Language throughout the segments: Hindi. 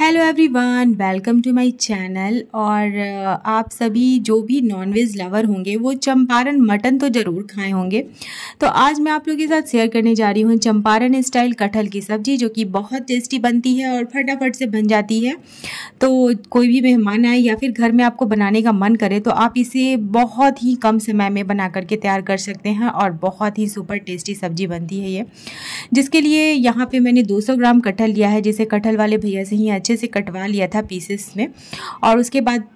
hello everyone welcome to my channel और आप सभी जो भी नॉनवेज लवर होंगे वो चंपारण मटन तो ज़रूर खाए होंगे तो आज मैं आप लोगों के साथ शेयर करने जा रही हूँ चंपारण स्टाइल कटहल की सब्ज़ी जो कि बहुत टेस्टी बनती है और फटाफट से बन जाती है तो कोई भी मेहमान आए या फिर घर में आपको बनाने का मन करे तो आप इसे बहुत ही कम समय में बना करके तैयार कर सकते हैं और बहुत ही सुपर टेस्टी सब्ज़ी बनती है ये जिसके लिए यहाँ पर मैंने दो ग्राम कटहल लिया है जिसे कटहल वाले भैया से ही अच्छे अच्छे से कटवा लिया था पीसेस में और उसके बाद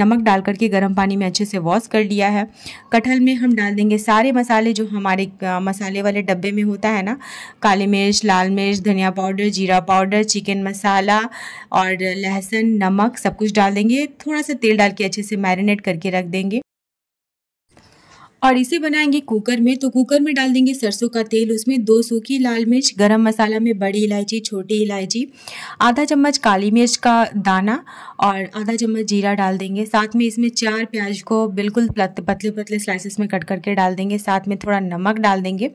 नमक डाल करके गर्म पानी में अच्छे से वॉश कर लिया है कटहल में हम डाल देंगे सारे मसाले जो हमारे मसाले वाले डब्बे में होता है ना काली मिर्च लाल मिर्च धनिया पाउडर जीरा पाउडर चिकन मसाला और लहसुन नमक सब कुछ डाल देंगे थोड़ा सा तेल डाल के अच्छे से मैरिनेट करके रख देंगे और इसे बनाएंगे कुकर में तो कुकर में डाल देंगे सरसों का तेल उसमें दो सूखी लाल मिर्च गरम मसाला में बड़ी इलायची छोटी इलायची आधा चम्मच काली मिर्च का दाना और आधा चम्मच जीरा डाल देंगे साथ में इसमें चार प्याज को बिल्कुल पतले पतले स्लाइसेस में कट करके डाल देंगे साथ में थोड़ा नमक डाल देंगे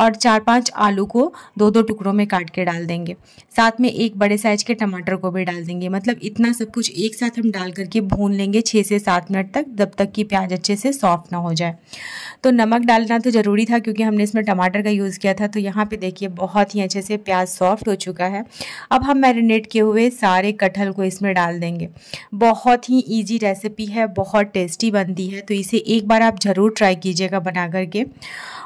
और चार पाँच आलू को दो दो टुकड़ों में काट के डाल देंगे साथ में एक बड़े साइज के टमाटर को भी डाल देंगे मतलब इतना सब कुछ एक साथ हम डाल करके भून लेंगे छः से सात मिनट तक जब तक कि प्याज अच्छे से सॉफ्ट ना हो जाए तो नमक डालना तो ज़रूरी था क्योंकि हमने इसमें टमाटर का यूज़ किया था तो यहाँ पे देखिए बहुत ही अच्छे से प्याज सॉफ्ट हो चुका है अब हम मैरिनेट किए हुए सारे कटहल को इसमें डाल देंगे बहुत ही ईजी रेसिपी है बहुत टेस्टी बनती है तो इसे एक बार आप ज़रूर ट्राई कीजिएगा बना करके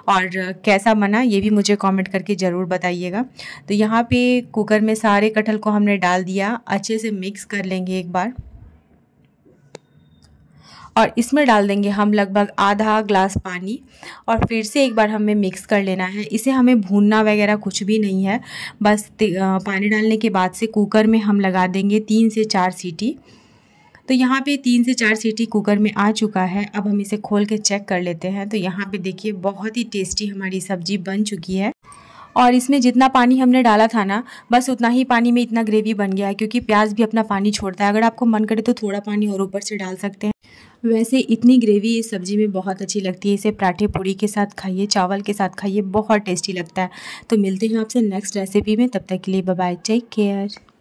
और कैसा बना ये भी मुझे कॉमेंट करके ज़रूर बताइएगा तो यहाँ पर कुकर में सारे कटहल को हमने डाल दिया अच्छे से मिक्स कर लेंगे एक बार और इसमें डाल देंगे हम लगभग आधा ग्लास पानी और फिर से एक बार हमें मिक्स कर लेना है इसे हमें भूनना वगैरह कुछ भी नहीं है बस पानी डालने के बाद से कुकर में हम लगा देंगे तीन से चार सीटी तो यहाँ पे तीन से चार सीटी कुकर में आ चुका है अब हम इसे खोल के चेक कर लेते हैं तो यहाँ पे देखिए बहुत ही टेस्टी हमारी सब्जी बन चुकी है और इसमें जितना पानी हमने डाला था ना बस उतना ही पानी में इतना ग्रेवी बन गया है क्योंकि प्याज भी अपना पानी छोड़ता है अगर आपको मन करे तो थोड़ा पानी और ऊपर से डाल सकते हैं वैसे इतनी ग्रेवी इस सब्ज़ी में बहुत अच्छी लगती है इसे पराठे पूड़ी के साथ खाइए चावल के साथ खाइए बहुत टेस्टी लगता है तो मिलते हैं आपसे नेक्स्ट रेसिपी में तब तक के लिए बाय टेक केयर